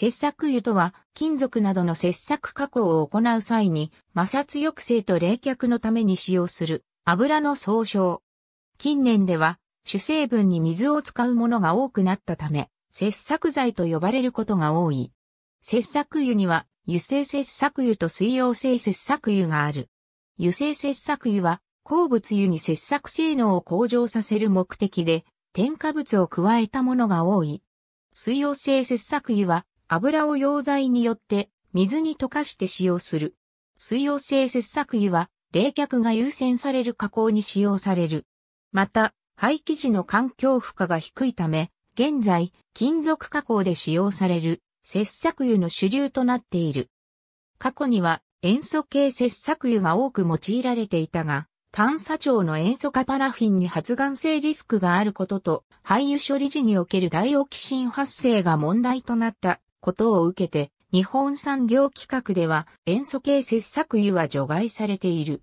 切削油とは、金属などの切削加工を行う際に、摩擦抑制と冷却のために使用する油の総称。近年では、主成分に水を使うものが多くなったため、切削剤と呼ばれることが多い。切削油には、油性切削油と水溶性切削油がある。油性切削油は、鉱物油に切削性能を向上させる目的で、添加物を加えたものが多い。水溶性切削油は、油を溶剤によって水に溶かして使用する。水溶性切削油は冷却が優先される加工に使用される。また、廃棄時の環境負荷が低いため、現在、金属加工で使用される切削油の主流となっている。過去には塩素系切削油が多く用いられていたが、炭砂調の塩素化パラフィンに発がん性リスクがあることと、廃油処理時におけるダイオキシン発生が問題となったことを受けて、日本産業規格では塩素系切削油は除外されている。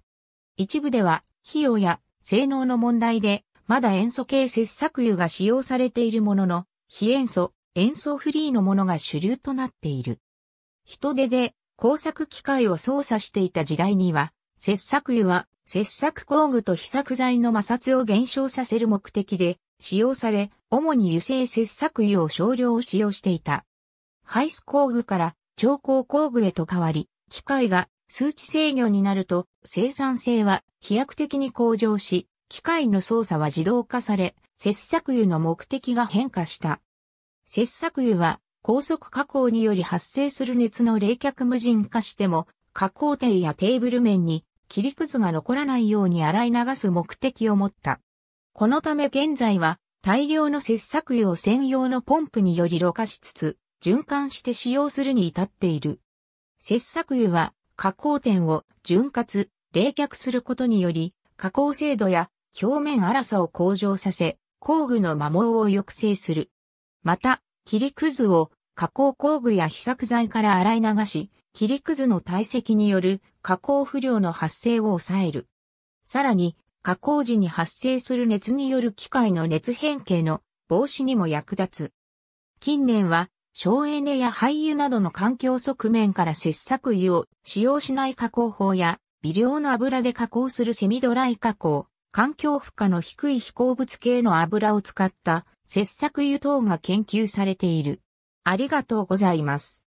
一部では、費用や性能の問題で、まだ塩素系切削油が使用されているものの、非塩素、塩素フリーのものが主流となっている。人手で工作機械を操作していた時代には、切削油は切削工具と被削剤の摩擦を減少させる目的で使用され、主に油性切削油を少量使用していた。ハイス工具から調光工具へと変わり、機械が数値制御になると生産性は飛躍的に向上し、機械の操作は自動化され、切削油の目的が変化した。切削油は高速加工により発生する熱の冷却無人化しても、加工底やテーブル面に切りくずが残らないように洗い流す目的を持った。このため現在は大量の切削油を専用のポンプによりろ過しつつ、循環して使用するに至っている。切削油は加工点を潤滑、冷却することにより、加工精度や表面粗さを向上させ、工具の摩耗を抑制する。また、切りくずを加工工具や被作剤から洗い流し、切りくずの堆積による加工不良の発生を抑える。さらに、加工時に発生する熱による機械の熱変形の防止にも役立つ。近年は省エネや廃油などの環境側面から切削油を使用しない加工法や微量の油で加工するセミドライ加工、環境負荷の低い非鉱物系の油を使った切削油等が研究されている。ありがとうございます。